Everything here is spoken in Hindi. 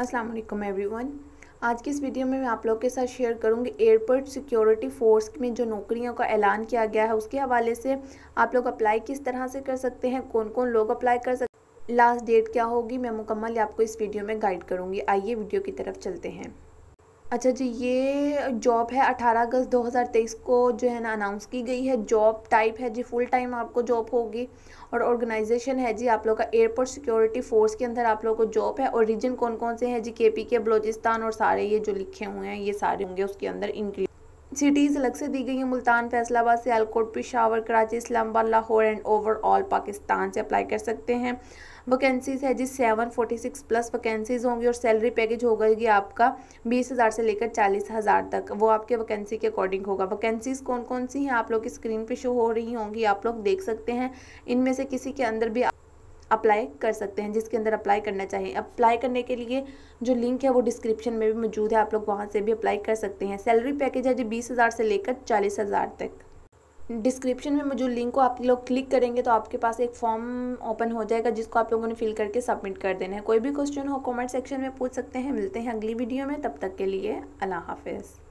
अस्सलाम वालेकुम एवरीवन आज की इस वीडियो में मैं आप लोग के साथ शेयर करूंगी एयरपोर्ट सिक्योरिटी फोर्स में जो नौकरियों का ऐलान किया गया है उसके हवाले से आप लोग अप्लाई किस तरह से कर सकते हैं कौन कौन लोग अप्लाई कर सकते लास्ट डेट क्या होगी मैं मुकम्मल आपको इस वीडियो में गाइड करूँगी आइए वीडियो की तरफ चलते हैं अच्छा जी ये जॉब है 18 अगस्त 2023 को जो है ना अनाउंस की गई है जॉब टाइप है जी फुल टाइम आपको जॉब होगी और ऑर्गेनाइजेशन है जी आप लोग का एयरपोर्ट सिक्योरिटी फोर्स के अंदर आप लोग को जॉब है और रीजन कौन कौन से हैं जी के पी के बलोचिस्तान और सारे ये जो लिखे हुए हैं ये सारे होंगे उसके अंदर इंक्लूड सिटीज़ अलग से दी गई हैं मुल्तान फैसलाबाद सियालकोट पिशावर कराची इस्लामाबाद लाहौर एंड ओवरऑल पाकिस्तान से अप्लाई कर सकते हैं वैकेंसीज है जिस seven forty six plus vacancies होंगी और सैलरी पैकेज होगा ये आपका बीस हज़ार से लेकर चालीस हज़ार तक वो आपके वैकेंसी के अकॉर्डिंग होगा वैकेंसीज कौन कौन सी हैं आप लोग की स्क्रीन पे शो हो रही होंगी आप लोग देख सकते हैं इनमें से किसी के अंदर भी अप्लाई कर सकते हैं जिसके अंदर अप्लाई करना चाहिए अप्लाई करने के लिए जो लिंक है वो डिस्क्रिप्शन में भी मौजूद है आप लोग वहाँ से भी अप्लाई कर सकते हैं सैलरी पैकेज है जी बीस हज़ार से लेकर चालीस हज़ार तक डिस्क्रिप्शन में मौजूद लिंक को आप लोग क्लिक करेंगे तो आपके पास एक फॉर्म ओपन हो जाएगा जिसको आप लोगों ने फिल करके सबमिट कर देना है कोई भी क्वेश्चन हो कमेंट सेक्शन में पूछ सकते हैं मिलते हैं अगली वीडियो में तब तक के लिए अल्लाह हाफिज़